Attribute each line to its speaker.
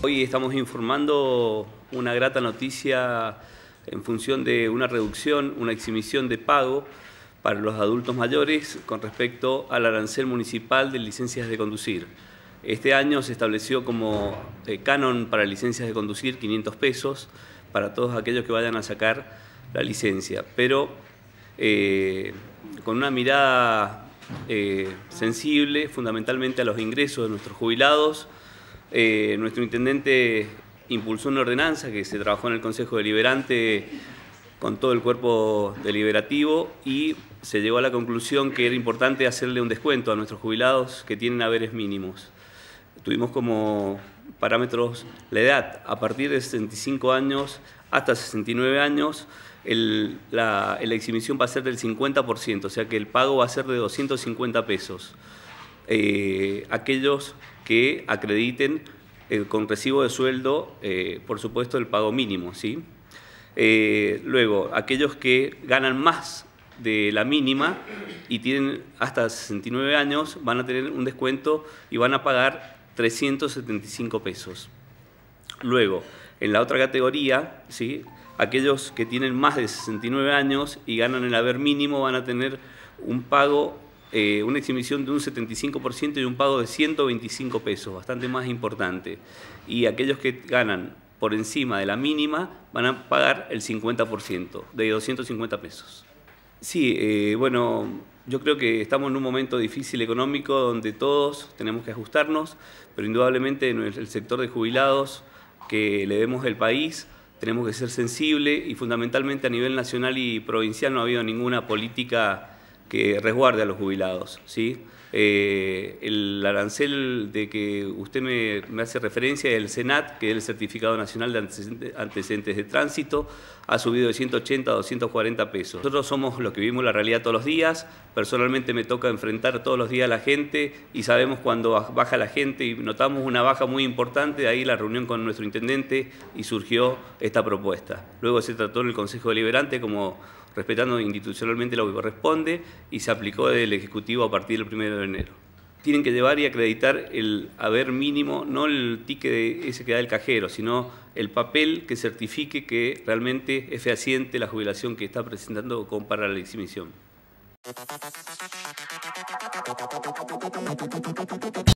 Speaker 1: Hoy estamos informando una grata noticia en función de una reducción, una exhibición de pago para los adultos mayores con respecto al arancel municipal de licencias de conducir. Este año se estableció como eh, canon para licencias de conducir 500 pesos para todos aquellos que vayan a sacar la licencia, pero eh, con una mirada eh, sensible fundamentalmente a los ingresos de nuestros jubilados, eh, nuestro intendente impulsó una ordenanza que se trabajó en el Consejo Deliberante con todo el cuerpo deliberativo y se llegó a la conclusión que era importante hacerle un descuento a nuestros jubilados que tienen haberes mínimos. Tuvimos como parámetros la edad, a partir de 65 años hasta 69 años, la, la exhibición va a ser del 50%, o sea que el pago va a ser de 250 pesos. Eh, aquellos que acrediten eh, con recibo de sueldo, eh, por supuesto, el pago mínimo. ¿sí? luego, aquellos que ganan más de la mínima y tienen hasta 69 años, van a tener un descuento y van a pagar 375 pesos. Luego, en la otra categoría, ¿sí? aquellos que tienen más de 69 años y ganan el haber mínimo van a tener un pago eh, una exhibición de un 75% y un pago de 125 pesos, bastante más importante. Y aquellos que ganan por encima de la mínima van a pagar el 50% de 250 pesos. Sí, eh, bueno, yo creo que estamos en un momento difícil económico donde todos tenemos que ajustarnos, pero indudablemente en el sector de jubilados que le vemos el país tenemos que ser sensible y fundamentalmente a nivel nacional y provincial no ha habido ninguna política que resguarde a los jubilados. ¿sí? Eh, el arancel de que usted me, hace referencia, el Senat que es el Certificado Nacional de Antecedentes de Tránsito, ha subido de 180 a 240 pesos. Nosotros somos los que vivimos la realidad todos los días, personalmente me toca enfrentar todos los días a la gente y sabemos cuando baja la gente y notamos una baja muy importante, de ahí la reunión con nuestro intendente y surgió esta propuesta. Luego se trató en el Consejo Deliberante como respetando institucionalmente lo que corresponde y se aplicó del Ejecutivo a partir del 1 de enero. Tienen que llevar y acreditar el haber mínimo, no el ticket ese que da el cajero, sino el papel que certifique que realmente es fehaciente la jubilación que está presentando con para la exhibición.